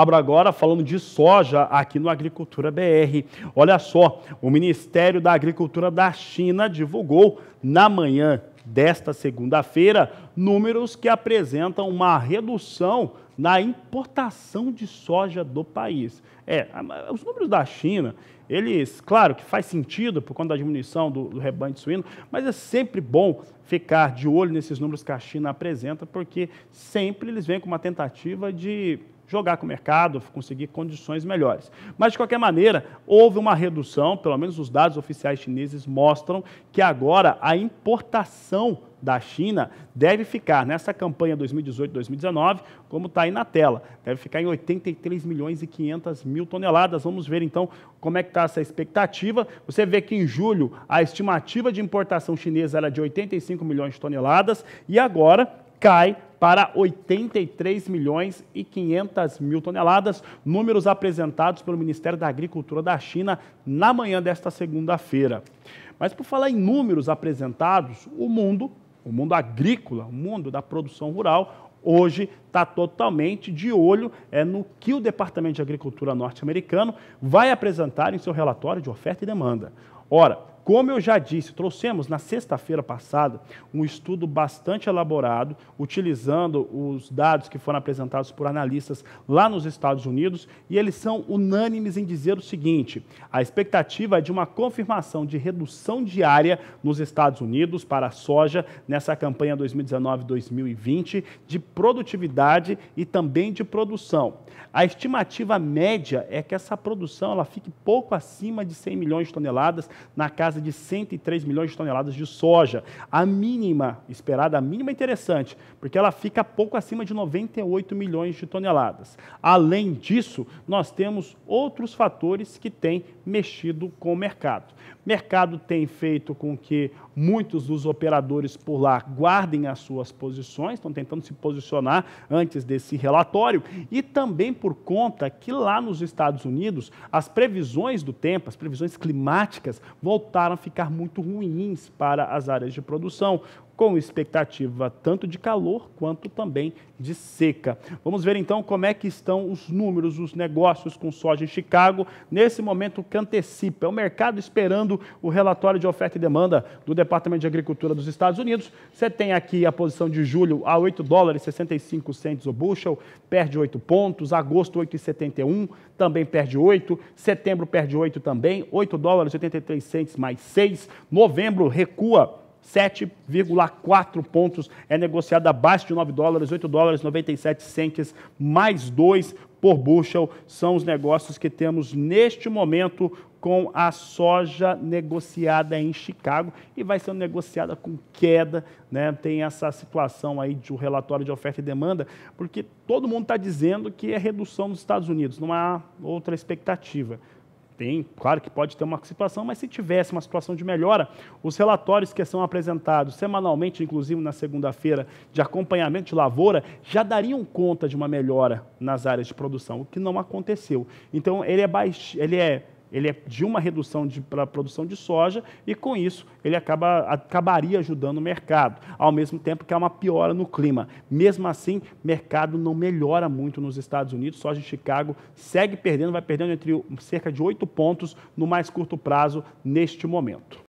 Abra agora falando de soja aqui no Agricultura BR. Olha só, o Ministério da Agricultura da China divulgou na manhã desta segunda-feira números que apresentam uma redução na importação de soja do país. É, os números da China, eles, claro que faz sentido por conta da diminuição do, do rebanho de suíno, mas é sempre bom ficar de olho nesses números que a China apresenta, porque sempre eles vêm com uma tentativa de jogar com o mercado, conseguir condições melhores. Mas, de qualquer maneira, houve uma redução, pelo menos os dados oficiais chineses mostram que agora a importação da China deve ficar nessa campanha 2018-2019, como está aí na tela, deve ficar em 83 milhões e 500 mil toneladas. Vamos ver então como é que está essa expectativa. Você vê que em julho a estimativa de importação chinesa era de 85 milhões de toneladas e agora cai para 83 milhões e 500 mil toneladas, números apresentados pelo Ministério da Agricultura da China na manhã desta segunda-feira. Mas por falar em números apresentados, o mundo, o mundo agrícola, o mundo da produção rural, hoje está totalmente de olho é, no que o Departamento de Agricultura norte-americano vai apresentar em seu relatório de oferta e demanda. Ora, como eu já disse, trouxemos na sexta-feira passada um estudo bastante elaborado, utilizando os dados que foram apresentados por analistas lá nos Estados Unidos, e eles são unânimes em dizer o seguinte: a expectativa é de uma confirmação de redução diária nos Estados Unidos para a soja nessa campanha 2019-2020 de produtividade e também de produção. A estimativa média é que essa produção ela fique pouco acima de 100 milhões de toneladas na casa casa de 103 milhões de toneladas de soja. A mínima esperada, a mínima é interessante, porque ela fica pouco acima de 98 milhões de toneladas. Além disso, nós temos outros fatores que têm mexido com o mercado. O mercado tem feito com que muitos dos operadores por lá guardem as suas posições, estão tentando se posicionar antes desse relatório, e também por conta que lá nos Estados Unidos as previsões do tempo, as previsões climáticas voltaram passaram a ficar muito ruins para as áreas de produção, com expectativa tanto de calor quanto também de seca. Vamos ver então como é que estão os números, os negócios com soja em Chicago, nesse momento que antecipa. É o mercado esperando o relatório de oferta e demanda do Departamento de Agricultura dos Estados Unidos. Você tem aqui a posição de julho a 8 dólares 65 centos o bushel, perde 8 pontos, agosto 8,71, também perde 8, setembro perde 8 também, 8 dólares 83 centos mais mais 6. Novembro recua 7,4 pontos, é negociado abaixo de 9 dólares, 8 dólares 97 centes, mais 2 por bushel, são os negócios que temos neste momento com a soja negociada em Chicago e vai sendo negociada com queda, né? Tem essa situação aí de um relatório de oferta e demanda, porque todo mundo está dizendo que é redução nos Estados Unidos, não há outra expectativa tem, claro que pode ter uma situação, mas se tivesse uma situação de melhora, os relatórios que são apresentados semanalmente, inclusive na segunda-feira, de acompanhamento de lavoura, já dariam conta de uma melhora nas áreas de produção, o que não aconteceu. Então, ele é, baix... ele é ele é de uma redução para a produção de soja e, com isso, ele acaba, acabaria ajudando o mercado, ao mesmo tempo que há uma piora no clima. Mesmo assim, mercado não melhora muito nos Estados Unidos, soja de Chicago segue perdendo, vai perdendo entre cerca de 8 pontos no mais curto prazo neste momento.